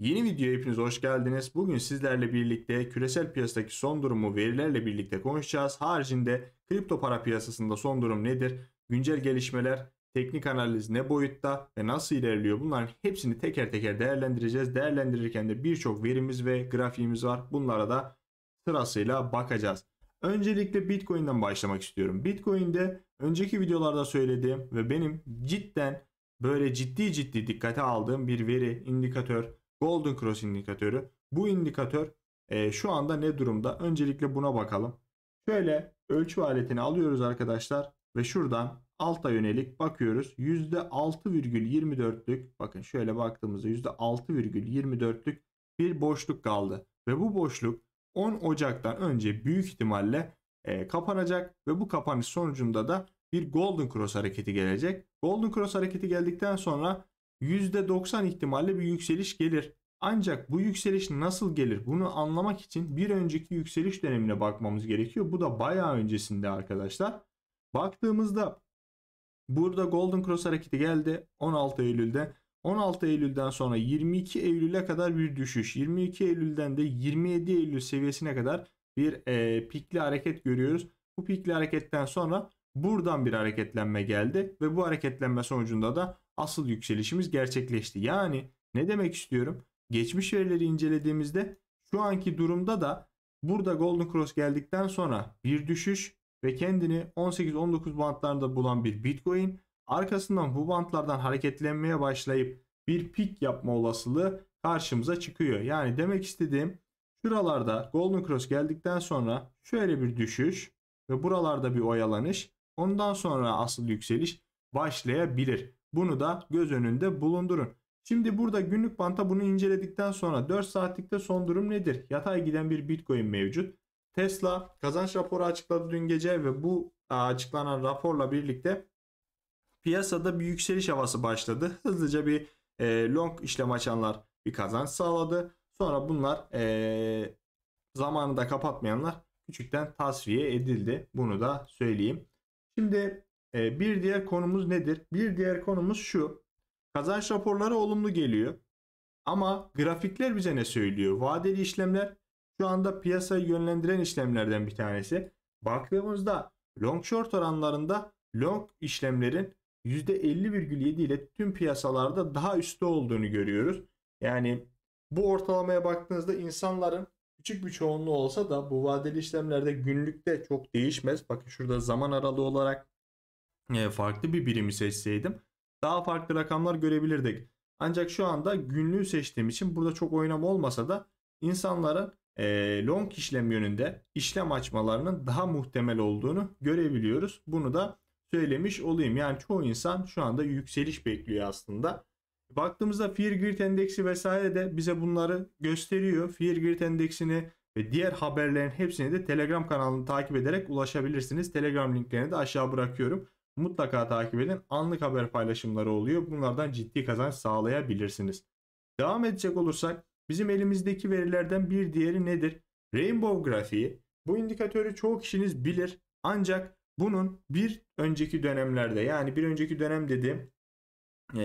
Yeni videoya hepiniz hoş geldiniz. Bugün sizlerle birlikte küresel piyasadaki son durumu verilerle birlikte konuşacağız. Haricinde kripto para piyasasında son durum nedir? Güncel gelişmeler, teknik analiz ne boyutta ve nasıl ilerliyor? Bunların hepsini teker teker değerlendireceğiz. Değerlendirirken de birçok verimiz ve grafiğimiz var. Bunlara da sırasıyla bakacağız. Öncelikle Bitcoin'den başlamak istiyorum. Bitcoin'de önceki videolarda söylediğim ve benim cidden böyle ciddi ciddi dikkate aldığım bir veri, indikatör, Golden Cross indikatörü. Bu indikatör e, şu anda ne durumda? Öncelikle buna bakalım. Şöyle ölçü aletini alıyoruz arkadaşlar ve şuradan alta yönelik bakıyoruz. %6,24'lük bakın şöyle baktığımızda %6,24'lük bir boşluk kaldı. Ve bu boşluk 10 Ocak'tan önce büyük ihtimalle e, kapanacak ve bu kapanış sonucunda da bir Golden Cross hareketi gelecek. Golden Cross hareketi geldikten sonra %90 ihtimalle bir yükseliş gelir. Ancak bu yükseliş nasıl gelir bunu anlamak için bir önceki yükseliş dönemine bakmamız gerekiyor. Bu da bayağı öncesinde arkadaşlar. Baktığımızda burada Golden Cross hareketi geldi 16 Eylül'de. 16 Eylül'den sonra 22 Eylül'e kadar bir düşüş. 22 Eylül'den de 27 Eylül seviyesine kadar bir e, pikli hareket görüyoruz. Bu pikli hareketten sonra buradan bir hareketlenme geldi ve bu hareketlenme sonucunda da asıl yükselişimiz gerçekleşti. Yani ne demek istiyorum? Geçmiş verileri incelediğimizde şu anki durumda da burada Golden Cross geldikten sonra bir düşüş ve kendini 18-19 bantlarında bulan bir Bitcoin arkasından bu bantlardan hareketlenmeye başlayıp bir pik yapma olasılığı karşımıza çıkıyor. Yani demek istediğim şuralarda Golden Cross geldikten sonra şöyle bir düşüş ve buralarda bir oyalanış ondan sonra asıl yükseliş başlayabilir. Bunu da göz önünde bulundurun. Şimdi burada günlük banta bunu inceledikten sonra 4 saatlikte son durum nedir? Yatay giden bir Bitcoin mevcut. Tesla kazanç raporu açıkladı dün gece ve bu e, açıklanan raporla birlikte piyasada bir yükseliş havası başladı. Hızlıca bir e, long işlem açanlar bir kazanç sağladı. Sonra bunlar e, zamanında kapatmayanlar küçükten tasfiye edildi. Bunu da söyleyeyim. Şimdi e, bir diğer konumuz nedir? Bir diğer konumuz şu. Kazanç raporları olumlu geliyor. Ama grafikler bize ne söylüyor? Vadeli işlemler şu anda piyasayı yönlendiren işlemlerden bir tanesi. Baktığımızda long short oranlarında long işlemlerin %50,7 ile tüm piyasalarda daha üstte olduğunu görüyoruz. Yani bu ortalamaya baktığınızda insanların küçük bir çoğunluğu olsa da bu vadeli işlemlerde günlükte çok değişmez. Bakın şurada zaman aralığı olarak e, farklı bir birimi seçseydim daha farklı rakamlar görebilirdik. Ancak şu anda günlüğü seçtiğim için burada çok oynama olmasa da insanların e, long işlem yönünde işlem açmalarının daha muhtemel olduğunu görebiliyoruz. Bunu da söylemiş olayım. Yani çoğu insan şu anda yükseliş bekliyor aslında. Baktığımızda Fear Grid Endeksi vesaire de bize bunları gösteriyor. Fear Grid Endeksini ve diğer haberlerin hepsini de Telegram kanalını takip ederek ulaşabilirsiniz. Telegram linklerini de aşağı bırakıyorum mutlaka takip edin. Anlık haber paylaşımları oluyor. Bunlardan ciddi kazanç sağlayabilirsiniz. Devam edecek olursak bizim elimizdeki verilerden bir diğeri nedir? Rainbow grafiği. Bu indikatörü çoğu kişiniz bilir. Ancak bunun bir önceki dönemlerde yani bir önceki dönem dediğim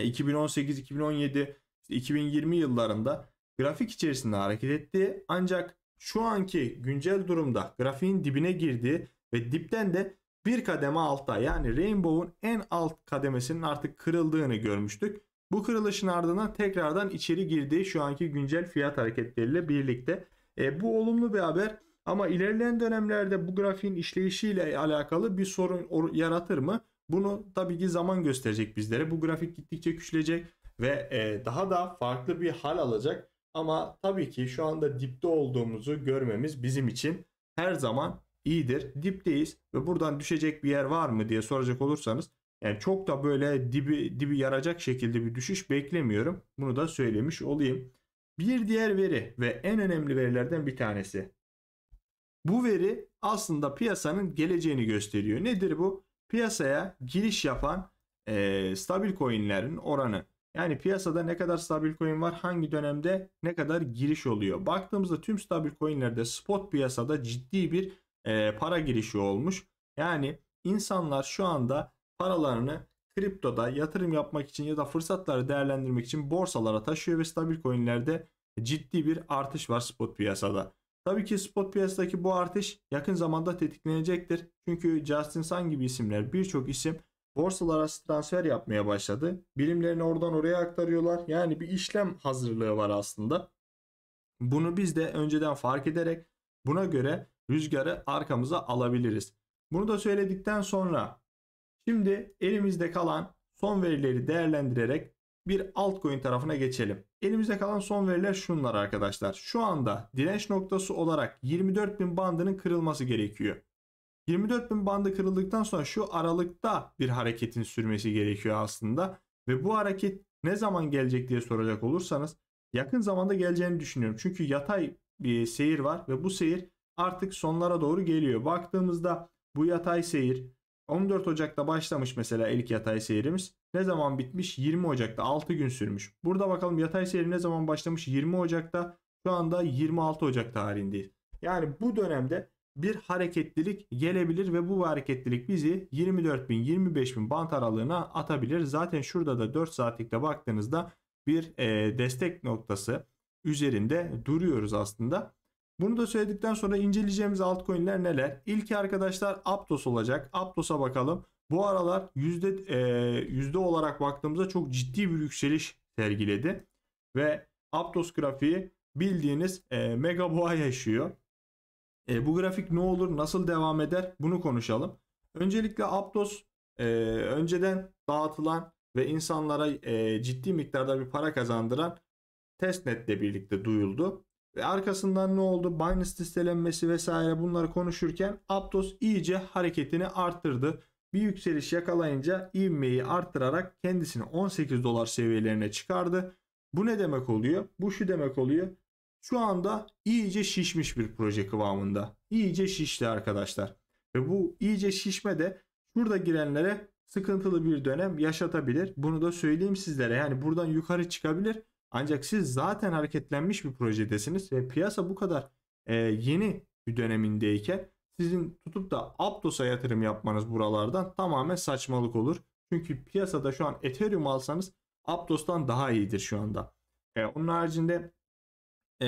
2018, 2017, 2020 yıllarında grafik içerisinde hareket ettiği ancak şu anki güncel durumda grafiğin dibine girdiği ve dipten de bir kademe altta yani Rainbow'un en alt kademesinin artık kırıldığını görmüştük. Bu kırılışın ardından tekrardan içeri girdiği şu anki güncel fiyat hareketleriyle birlikte. E, bu olumlu bir haber ama ilerleyen dönemlerde bu grafiğin işleyişiyle alakalı bir sorun yaratır mı? Bunu tabii ki zaman gösterecek bizlere. Bu grafik gittikçe küçülecek ve e, daha da farklı bir hal alacak. Ama tabii ki şu anda dipte olduğumuzu görmemiz bizim için her zaman iyidir. Dipteyiz ve buradan düşecek bir yer var mı diye soracak olursanız yani çok da böyle dibi dibi yaracak şekilde bir düşüş beklemiyorum. Bunu da söylemiş olayım. Bir diğer veri ve en önemli verilerden bir tanesi. Bu veri aslında piyasanın geleceğini gösteriyor. Nedir bu? Piyasaya giriş yapan e, stabil coinlerin oranı. Yani piyasada ne kadar stabil coin var, hangi dönemde ne kadar giriş oluyor. Baktığımızda tüm stabil coinlerde spot piyasada ciddi bir e, para girişi olmuş. Yani insanlar şu anda paralarını kriptoda yatırım yapmak için ya da fırsatları değerlendirmek için borsalara taşıyor ve stabil coinlerde ciddi bir artış var spot piyasada. Tabii ki spot piyasadaki bu artış yakın zamanda tetiklenecektir. Çünkü Justin Sun gibi isimler birçok isim borsalara transfer yapmaya başladı. Bilimlerini oradan oraya aktarıyorlar. Yani bir işlem hazırlığı var aslında. Bunu biz de önceden fark ederek buna göre rüzgarı arkamıza alabiliriz. Bunu da söyledikten sonra şimdi elimizde kalan son verileri değerlendirerek bir altcoin tarafına geçelim. Elimizde kalan son veriler şunlar arkadaşlar. Şu anda direnç noktası olarak 24.000 bandının kırılması gerekiyor. 24.000 bandı kırıldıktan sonra şu aralıkta bir hareketin sürmesi gerekiyor aslında. Ve bu hareket ne zaman gelecek diye soracak olursanız yakın zamanda geleceğini düşünüyorum. Çünkü yatay bir seyir var ve bu seyir artık sonlara doğru geliyor. Baktığımızda bu yatay seyir 14 Ocak'ta başlamış mesela ilk yatay seyirimiz. Ne zaman bitmiş? 20 Ocak'ta 6 gün sürmüş. Burada bakalım yatay seyir ne zaman başlamış? 20 Ocak'ta şu anda 26 Ocak tarihindeyiz. Yani bu dönemde bir hareketlilik gelebilir ve bu hareketlilik bizi 24.000-25.000 bant aralığına atabilir. Zaten şurada da 4 saatlikte baktığınızda bir destek noktası üzerinde duruyoruz aslında. Bunu da söyledikten sonra inceleyeceğimiz altcoin'ler neler? İlki arkadaşlar Aptos olacak. Aptos'a bakalım. Bu aralar yüzde, e, yüzde olarak baktığımızda çok ciddi bir yükseliş sergiledi. Ve Aptos grafiği bildiğiniz e, mega boğa yaşıyor. E, bu grafik ne olur, nasıl devam eder bunu konuşalım. Öncelikle Aptos e, önceden dağıtılan ve insanlara e, ciddi miktarda bir para kazandıran testnetle birlikte duyuldu. Ve arkasından ne oldu? Binance listelenmesi vesaire bunları konuşurken Aptos iyice hareketini arttırdı. Bir yükseliş yakalayınca ivmeyi arttırarak kendisini 18 dolar seviyelerine çıkardı. Bu ne demek oluyor? Bu şu demek oluyor. Şu anda iyice şişmiş bir proje kıvamında. İyice şişti arkadaşlar. Ve bu iyice şişme de şurada girenlere sıkıntılı bir dönem yaşatabilir. Bunu da söyleyeyim sizlere. Yani buradan yukarı çıkabilir ancak siz zaten hareketlenmiş bir projedesiniz ve piyasa bu kadar e, yeni bir dönemindeyken sizin tutup da Aptos'a yatırım yapmanız buralardan tamamen saçmalık olur. Çünkü piyasada şu an Ethereum alsanız Aptos'tan daha iyidir şu anda. E, onun haricinde e,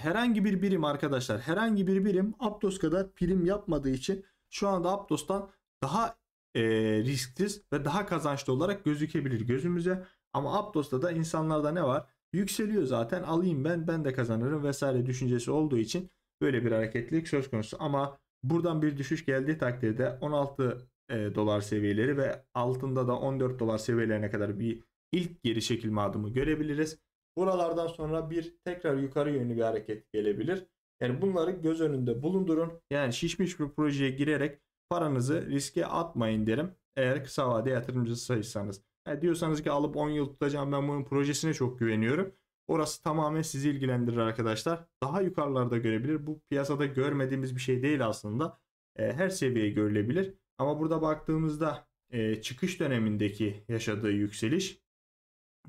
herhangi bir birim arkadaşlar herhangi bir birim Aptos kadar prim yapmadığı için şu anda Aptos'tan daha e, risksiz ve daha kazançlı olarak gözükebilir gözümüze. Ama Aptos'ta da insanlarda ne var? yükseliyor zaten alayım ben ben de kazanırım vesaire düşüncesi olduğu için böyle bir hareketlilik söz konusu. Ama buradan bir düşüş geldiği takdirde 16 e, dolar seviyeleri ve altında da 14 dolar seviyelerine kadar bir ilk geri çekilme adımı görebiliriz. Buralardan sonra bir tekrar yukarı yönlü bir hareket gelebilir. Yani bunları göz önünde bulundurun. Yani şişmiş bir projeye girerek paranızı riske atmayın derim. Eğer kısa vade yatırımcısıysanız. Yani diyorsanız ki alıp 10 yıl tutacağım ben bunun projesine çok güveniyorum. Orası tamamen sizi ilgilendirir arkadaşlar. Daha yukarılarda görebilir. Bu piyasada görmediğimiz bir şey değil aslında. E, her seviyeye görülebilir. Ama burada baktığımızda e, çıkış dönemindeki yaşadığı yükseliş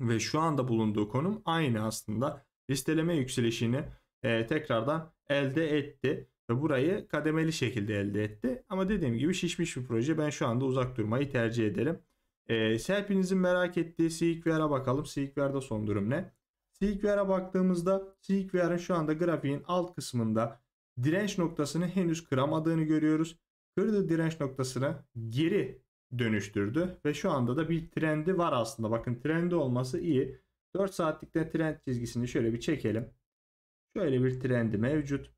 ve şu anda bulunduğu konum aynı aslında. Listeleme yükselişini e, tekrardan elde etti ve burayı kademeli şekilde elde etti. Ama dediğim gibi şişmiş bir proje ben şu anda uzak durmayı tercih ederim. Ee, ise hepinizin merak ettiği Seekver'a e bakalım. Seekver'da son durum ne? Seekver'a e baktığımızda Seekver'ın e şu anda grafiğin alt kısmında direnç noktasını henüz kıramadığını görüyoruz. Kırdığı direnç noktasını geri dönüştürdü ve şu anda da bir trendi var aslında. Bakın trendi olması iyi. 4 saatlikte trend çizgisini şöyle bir çekelim. Şöyle bir trendi mevcut.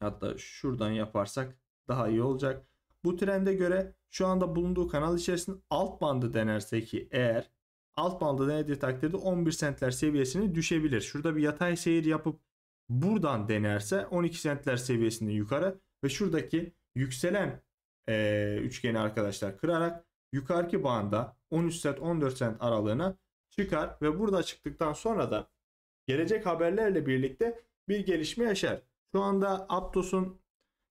Hatta şuradan yaparsak daha iyi olacak. Bu trende göre şu anda bulunduğu kanal içerisinde alt bandı denerse ki eğer alt bandı denediği takdirde 11 sentler seviyesini düşebilir. Şurada bir yatay seyir yapıp buradan denerse 12 sentler seviyesinde yukarı ve şuradaki yükselen e, üçgeni arkadaşlar kırarak yukarıki banda 13 sent 14 sent aralığına çıkar ve burada çıktıktan sonra da gelecek haberlerle birlikte bir gelişme yaşar. Şu anda Aptos'un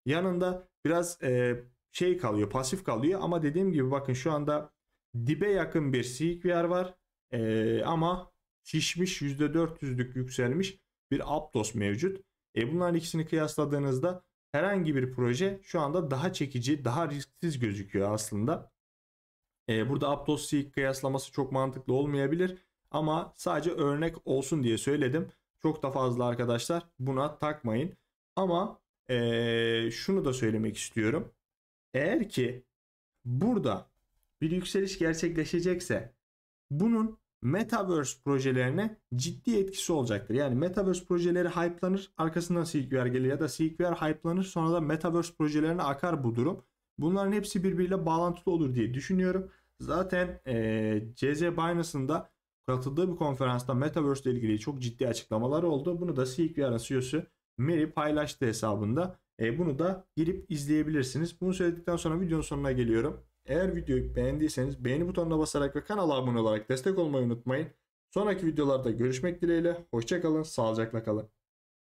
yanında biraz e, şey kalıyor pasif kalıyor ama dediğim gibi bakın şu anda dibe yakın bir CQR var e, ama şişmiş %400'lük yükselmiş bir Aptos mevcut. E bunların ikisini kıyasladığınızda herhangi bir proje şu anda daha çekici, daha risksiz gözüküyor aslında. E, burada Aptos Seek kıyaslaması çok mantıklı olmayabilir ama sadece örnek olsun diye söyledim. Çok da fazla arkadaşlar buna takmayın. Ama e, şunu da söylemek istiyorum. Eğer ki burada bir yükseliş gerçekleşecekse bunun Metaverse projelerine ciddi etkisi olacaktır. Yani Metaverse projeleri hype'lanır, arkasından CQR gelir ya da CQR hype'lanır sonra da Metaverse projelerine akar bu durum. Bunların hepsi birbiriyle bağlantılı olur diye düşünüyorum. Zaten e, CZ Binance'ın da katıldığı bir konferansta Metaverse ile ilgili çok ciddi açıklamalar oldu. Bunu da CQR'ın CEO'su Mary paylaştı hesabında. E, bunu da girip izleyebilirsiniz. Bunu söyledikten sonra videonun sonuna geliyorum. Eğer videoyu beğendiyseniz beğeni butonuna basarak ve kanala abone olarak destek olmayı unutmayın. Sonraki videolarda görüşmek dileğiyle. Hoşçakalın, sağlıcakla kalın.